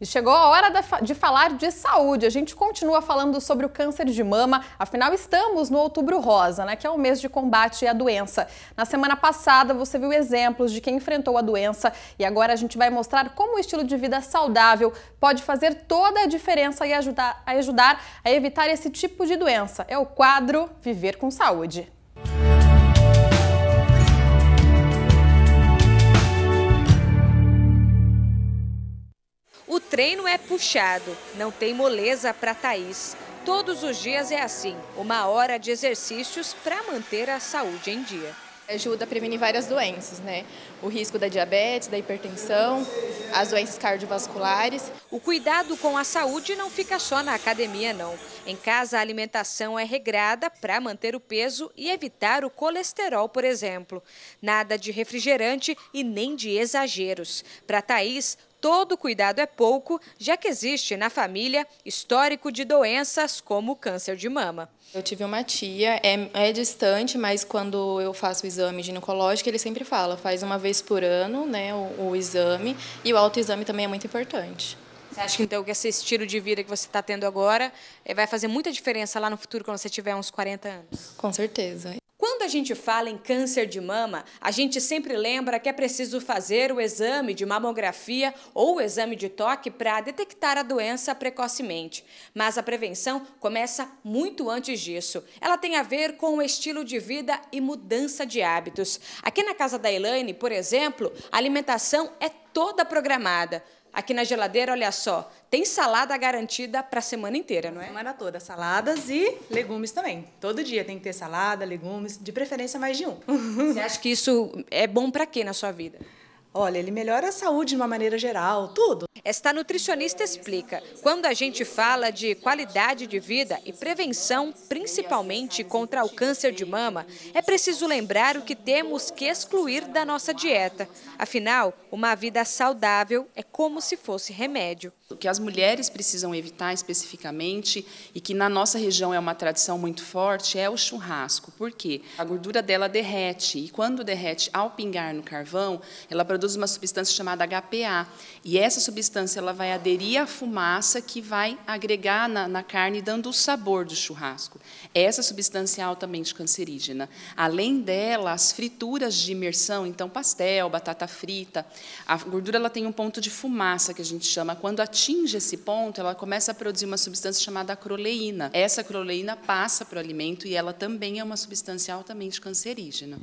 E chegou a hora de falar de saúde. A gente continua falando sobre o câncer de mama, afinal estamos no outubro rosa, né, que é o mês de combate à doença. Na semana passada você viu exemplos de quem enfrentou a doença e agora a gente vai mostrar como o estilo de vida saudável pode fazer toda a diferença e ajudar a, ajudar a evitar esse tipo de doença. É o quadro Viver com Saúde. O treino é puxado, não tem moleza para Thaís. Todos os dias é assim, uma hora de exercícios para manter a saúde em dia. Ajuda a prevenir várias doenças, né? O risco da diabetes, da hipertensão, as doenças cardiovasculares. O cuidado com a saúde não fica só na academia, não. Em casa, a alimentação é regrada para manter o peso e evitar o colesterol, por exemplo. Nada de refrigerante e nem de exageros. Para Thaís, todo cuidado é pouco, já que existe na família histórico de doenças como câncer de mama. Eu tive uma tia, é, é distante, mas quando eu faço o exame ginecológico, ele sempre fala, faz uma vez por ano né, o, o exame, e o autoexame também é muito importante. Você acha que então que esse estilo de vida que você está tendo agora eh, vai fazer muita diferença lá no futuro quando você tiver uns 40 anos? Com certeza a gente fala em câncer de mama, a gente sempre lembra que é preciso fazer o exame de mamografia ou o exame de toque para detectar a doença precocemente. Mas a prevenção começa muito antes disso. Ela tem a ver com o estilo de vida e mudança de hábitos. Aqui na casa da Elaine, por exemplo, a alimentação é toda programada. Aqui na geladeira, olha só, tem salada garantida para a semana inteira, não é? Semana toda, saladas e legumes também. Todo dia tem que ter salada, legumes, de preferência mais de um. Você acha que isso é bom para quê na sua vida? Olha, ele melhora a saúde de uma maneira geral, tudo. Esta nutricionista explica: quando a gente fala de qualidade de vida e prevenção, principalmente contra o câncer de mama, é preciso lembrar o que temos que excluir da nossa dieta. Afinal, uma vida saudável é como se fosse remédio. O que as mulheres precisam evitar especificamente e que na nossa região é uma tradição muito forte é o churrasco. Por quê? A gordura dela derrete e quando derrete ao pingar no carvão, ela produz uma substância chamada HPA. E essa substância substância ela vai aderir à fumaça que vai agregar na, na carne, dando o sabor do churrasco. Essa substância é altamente cancerígena. Além dela, as frituras de imersão, então pastel, batata frita, a gordura ela tem um ponto de fumaça que a gente chama. Quando atinge esse ponto, ela começa a produzir uma substância chamada acroleína. Essa acroleína passa para o alimento e ela também é uma substância altamente cancerígena.